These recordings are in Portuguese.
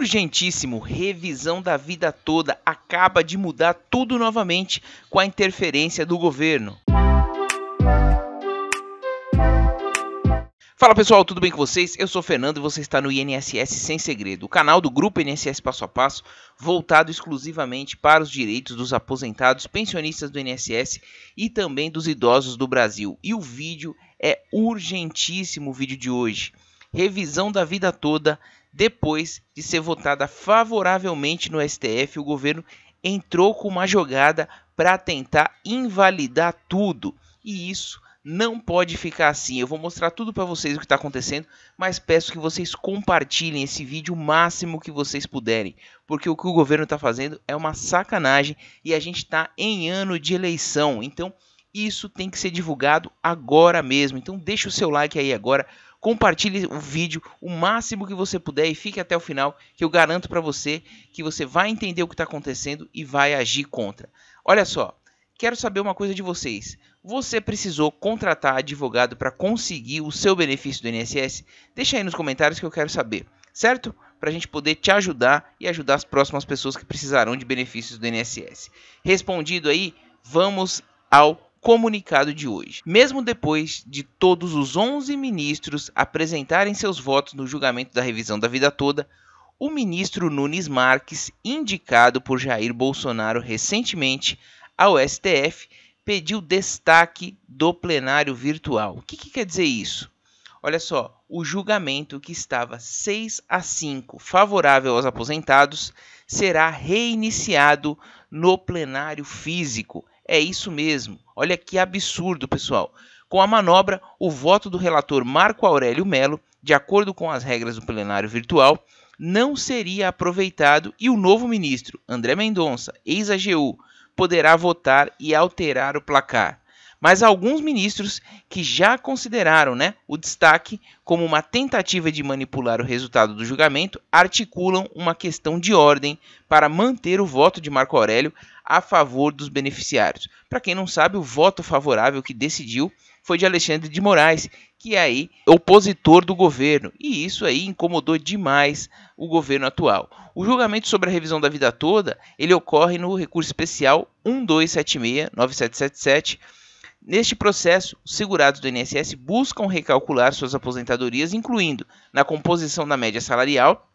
urgentíssimo, revisão da vida toda acaba de mudar tudo novamente com a interferência do governo. Fala pessoal, tudo bem com vocês? Eu sou Fernando e você está no INSS Sem Segredo, o canal do grupo INSS Passo a Passo, voltado exclusivamente para os direitos dos aposentados, pensionistas do INSS e também dos idosos do Brasil. E o vídeo é urgentíssimo o vídeo de hoje. Revisão da vida toda depois de ser votada favoravelmente no STF, o governo entrou com uma jogada para tentar invalidar tudo. E isso não pode ficar assim. Eu vou mostrar tudo para vocês o que está acontecendo, mas peço que vocês compartilhem esse vídeo o máximo que vocês puderem, porque o que o governo está fazendo é uma sacanagem e a gente está em ano de eleição. Então isso tem que ser divulgado agora mesmo. Então deixa o seu like aí agora compartilhe o vídeo o máximo que você puder e fique até o final, que eu garanto para você que você vai entender o que está acontecendo e vai agir contra. Olha só, quero saber uma coisa de vocês. Você precisou contratar advogado para conseguir o seu benefício do INSS? Deixa aí nos comentários que eu quero saber, certo? para a gente poder te ajudar e ajudar as próximas pessoas que precisarão de benefícios do INSS. Respondido aí, vamos ao comunicado de hoje. Mesmo depois de todos os 11 ministros apresentarem seus votos no julgamento da revisão da vida toda, o ministro Nunes Marques, indicado por Jair Bolsonaro recentemente ao STF, pediu destaque do plenário virtual. O que, que quer dizer isso? Olha só, o julgamento que estava 6 a 5 favorável aos aposentados será reiniciado no plenário físico. É isso mesmo. Olha que absurdo, pessoal. Com a manobra, o voto do relator Marco Aurélio Melo, de acordo com as regras do plenário virtual, não seria aproveitado e o novo ministro, André Mendonça, ex-AGU, poderá votar e alterar o placar mas alguns ministros que já consideraram né, o destaque como uma tentativa de manipular o resultado do julgamento articulam uma questão de ordem para manter o voto de Marco Aurélio a favor dos beneficiários. Para quem não sabe, o voto favorável que decidiu foi de Alexandre de Moraes, que é aí opositor do governo, e isso aí incomodou demais o governo atual. O julgamento sobre a revisão da vida toda, ele ocorre no recurso especial 9777 Neste processo, os segurados do INSS buscam recalcular suas aposentadorias, incluindo na composição da média salarial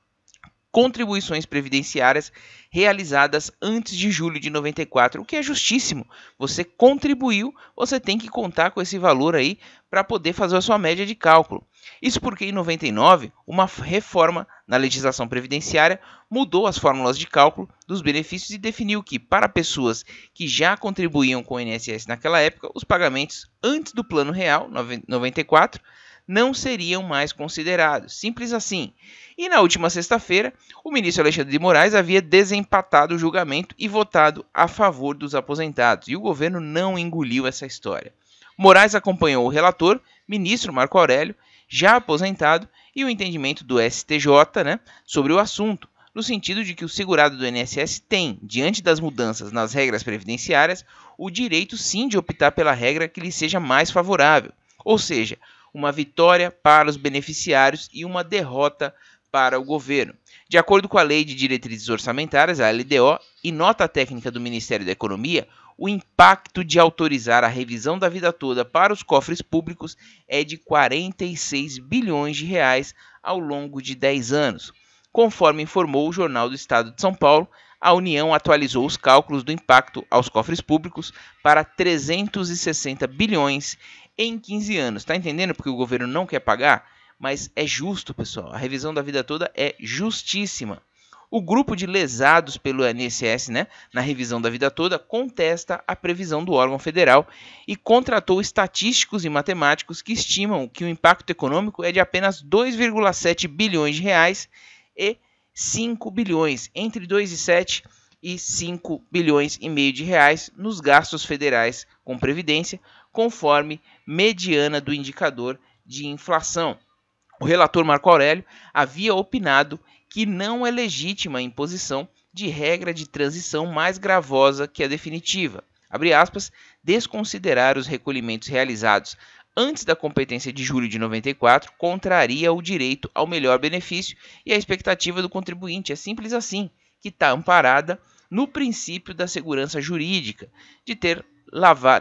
contribuições previdenciárias realizadas antes de julho de 94, o que é justíssimo. Você contribuiu, você tem que contar com esse valor aí para poder fazer a sua média de cálculo. Isso porque em 99, uma reforma na legislação previdenciária mudou as fórmulas de cálculo dos benefícios e definiu que, para pessoas que já contribuíam com o INSS naquela época, os pagamentos antes do Plano Real 94 não seriam mais considerados. Simples assim. E na última sexta-feira, o ministro Alexandre de Moraes havia desempatado o julgamento e votado a favor dos aposentados, e o governo não engoliu essa história. Moraes acompanhou o relator, ministro Marco Aurélio, já aposentado, e o entendimento do STJ né, sobre o assunto, no sentido de que o segurado do INSS tem, diante das mudanças nas regras previdenciárias, o direito sim de optar pela regra que lhe seja mais favorável. Ou seja, uma vitória para os beneficiários e uma derrota para o governo. De acordo com a Lei de Diretrizes Orçamentárias, a LDO, e nota técnica do Ministério da Economia, o impacto de autorizar a revisão da vida toda para os cofres públicos é de 46 bilhões de reais ao longo de 10 anos. Conforme informou o Jornal do Estado de São Paulo, a União atualizou os cálculos do impacto aos cofres públicos para 360 bilhões em 15 anos. Está entendendo porque o governo não quer pagar? Mas é justo, pessoal. A revisão da vida toda é justíssima. O grupo de lesados pelo INSS, né, na revisão da vida toda, contesta a previsão do órgão federal e contratou estatísticos e matemáticos que estimam que o impacto econômico é de apenas 2,7 bilhões de reais e 5 bilhões, entre 2 e 7 e 5 bilhões e meio de reais nos gastos federais com previdência, conforme mediana do indicador de inflação. O relator Marco Aurélio havia opinado que não é legítima a imposição de regra de transição mais gravosa que a definitiva. Aspas, desconsiderar os recolhimentos realizados antes da competência de julho de 94, contraria o direito ao melhor benefício e a expectativa do contribuinte. É simples assim, que está amparada no princípio da segurança jurídica, de ter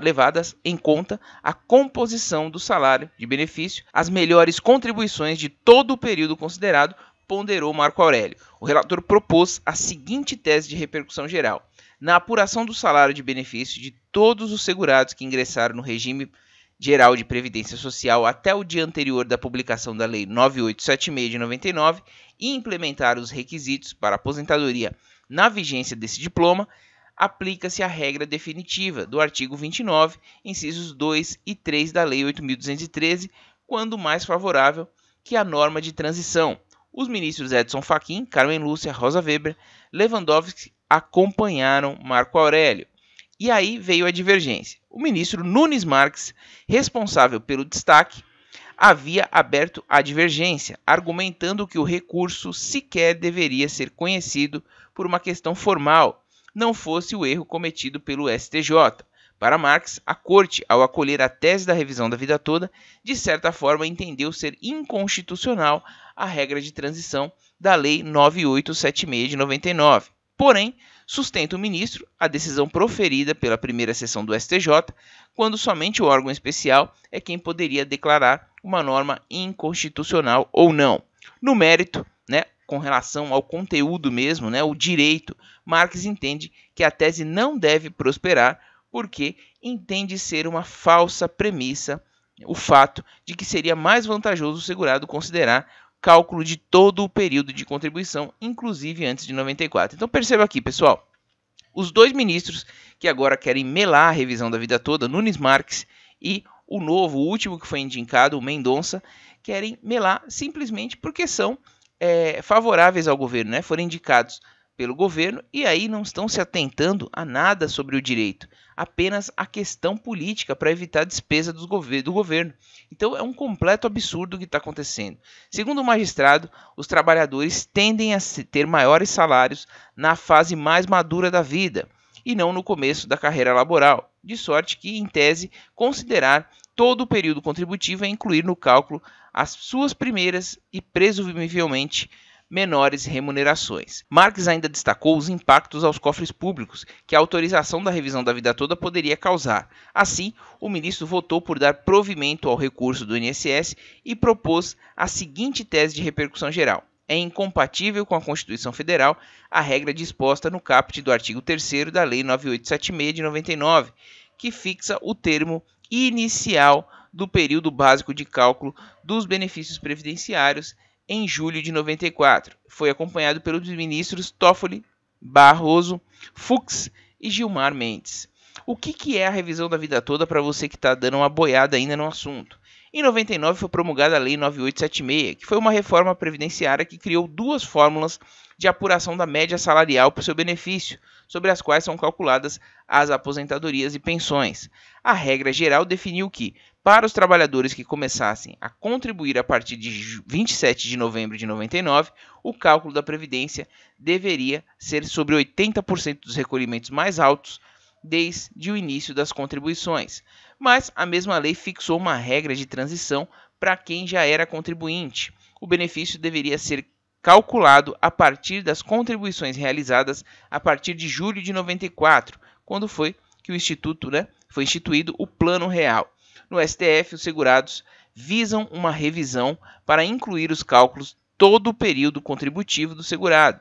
levadas em conta a composição do salário de benefício, as melhores contribuições de todo o período considerado, ponderou Marco Aurélio. O relator propôs a seguinte tese de repercussão geral: na apuração do salário de benefício de todos os segurados que ingressaram no regime Geral de Previdência Social até o dia anterior da publicação da Lei 9876 de 99 e implementar os requisitos para aposentadoria na vigência desse diploma, aplica-se a regra definitiva do artigo 29, incisos 2 e 3 da Lei 8.213, quando mais favorável que a norma de transição. Os ministros Edson Fachin, Carmen Lúcia, Rosa Weber, Lewandowski acompanharam Marco Aurélio. E aí veio a divergência. O ministro Nunes Marques, responsável pelo destaque, havia aberto a divergência, argumentando que o recurso sequer deveria ser conhecido por uma questão formal, não fosse o erro cometido pelo STJ. Para Marx, a corte, ao acolher a tese da revisão da vida toda, de certa forma entendeu ser inconstitucional a regra de transição da Lei 9876 de 99, Porém, sustenta o ministro a decisão proferida pela primeira sessão do STJ, quando somente o órgão especial é quem poderia declarar uma norma inconstitucional ou não. No mérito, né, com relação ao conteúdo mesmo, né, o direito, Marx entende que a tese não deve prosperar porque entende ser uma falsa premissa o fato de que seria mais vantajoso o segurado considerar cálculo de todo o período de contribuição, inclusive antes de 94. Então perceba aqui, pessoal, os dois ministros que agora querem melar a revisão da vida toda, Nunes Marques e o novo, o último que foi indicado, o Mendonça, querem melar simplesmente porque são é, favoráveis ao governo, né? foram indicados pelo governo e aí não estão se atentando a nada sobre o direito, apenas a questão política para evitar a despesa do governo. Então é um completo absurdo o que está acontecendo. Segundo o magistrado, os trabalhadores tendem a ter maiores salários na fase mais madura da vida e não no começo da carreira laboral, de sorte que, em tese, considerar todo o período contributivo é incluir no cálculo as suas primeiras e, presumivelmente, menores remunerações. Marx ainda destacou os impactos aos cofres públicos que a autorização da revisão da vida toda poderia causar. Assim, o ministro votou por dar provimento ao recurso do INSS e propôs a seguinte tese de repercussão geral é incompatível com a Constituição Federal a regra disposta no caput do artigo 3 da Lei 9876 de 99, que fixa o termo inicial do período básico de cálculo dos benefícios previdenciários em julho de 94. Foi acompanhado pelos ministros Toffoli, Barroso, Fux e Gilmar Mendes. O que, que é a revisão da vida toda para você que está dando uma boiada ainda no assunto? Em 99 foi promulgada a Lei 9876, que foi uma reforma previdenciária que criou duas fórmulas de apuração da média salarial para o seu benefício, sobre as quais são calculadas as aposentadorias e pensões. A regra geral definiu que para os trabalhadores que começassem a contribuir a partir de 27 de novembro de 99, o cálculo da previdência deveria ser sobre 80% dos recolhimentos mais altos desde o início das contribuições. Mas a mesma lei fixou uma regra de transição para quem já era contribuinte. O benefício deveria ser calculado a partir das contribuições realizadas a partir de julho de 94, quando foi que o instituto, né, foi instituído o Plano Real. No STF, os segurados visam uma revisão para incluir os cálculos todo o período contributivo do segurado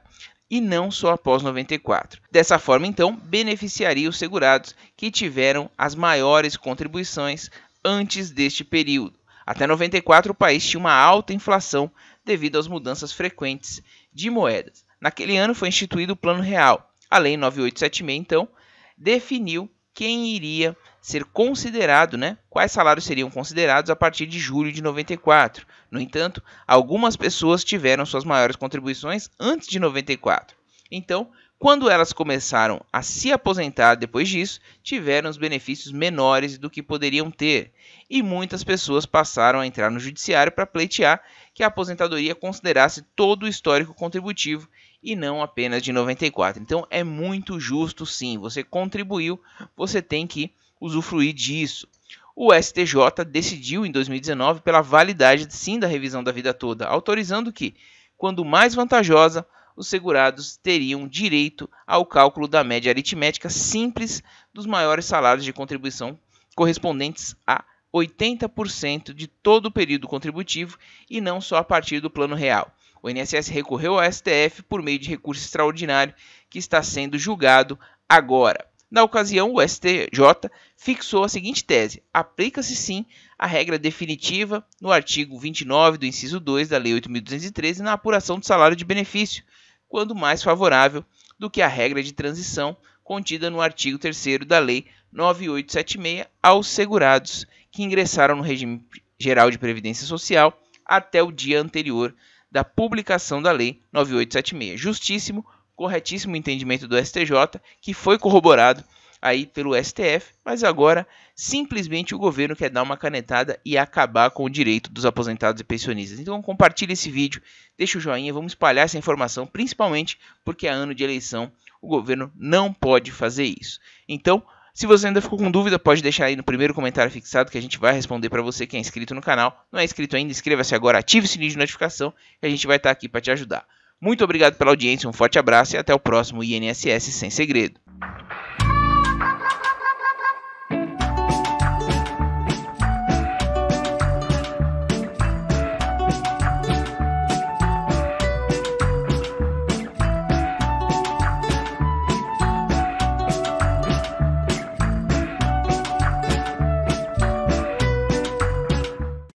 e não só após 94. Dessa forma, então, beneficiaria os segurados que tiveram as maiores contribuições antes deste período. Até 94, o país tinha uma alta inflação devido às mudanças frequentes de moedas. Naquele ano foi instituído o Plano Real. A Lei 9876, então, definiu quem iria ser considerado, né? Quais salários seriam considerados a partir de julho de 94. No entanto, algumas pessoas tiveram suas maiores contribuições antes de 94. Então, quando elas começaram a se aposentar depois disso, tiveram os benefícios menores do que poderiam ter, e muitas pessoas passaram a entrar no judiciário para pleitear que a aposentadoria considerasse todo o histórico contributivo e não apenas de 94. Então é muito justo sim, você contribuiu, você tem que usufruir disso. O STJ decidiu em 2019 pela validade sim da revisão da vida toda, autorizando que, quando mais vantajosa, os segurados teriam direito ao cálculo da média aritmética simples dos maiores salários de contribuição correspondentes a 80% de todo o período contributivo e não só a partir do plano real. O INSS recorreu ao STF por meio de recurso extraordinário que está sendo julgado agora. Na ocasião, o STJ fixou a seguinte tese: aplica-se sim a regra definitiva no artigo 29 do inciso 2 da Lei 8.213 na apuração do salário de benefício, quando mais favorável do que a regra de transição contida no artigo 3 da Lei 9876 aos segurados que ingressaram no regime geral de previdência social até o dia anterior da publicação da Lei 9876. Justíssimo, corretíssimo entendimento do STJ, que foi corroborado aí pelo STF, mas agora simplesmente o governo quer dar uma canetada e acabar com o direito dos aposentados e pensionistas. Então compartilhe esse vídeo, deixa o joinha, vamos espalhar essa informação, principalmente porque é ano de eleição, o governo não pode fazer isso. Então, se você ainda ficou com dúvida, pode deixar aí no primeiro comentário fixado que a gente vai responder para você que é inscrito no canal. Não é inscrito ainda, inscreva-se agora, ative o sininho de notificação e a gente vai estar aqui para te ajudar. Muito obrigado pela audiência, um forte abraço e até o próximo INSS Sem Segredo.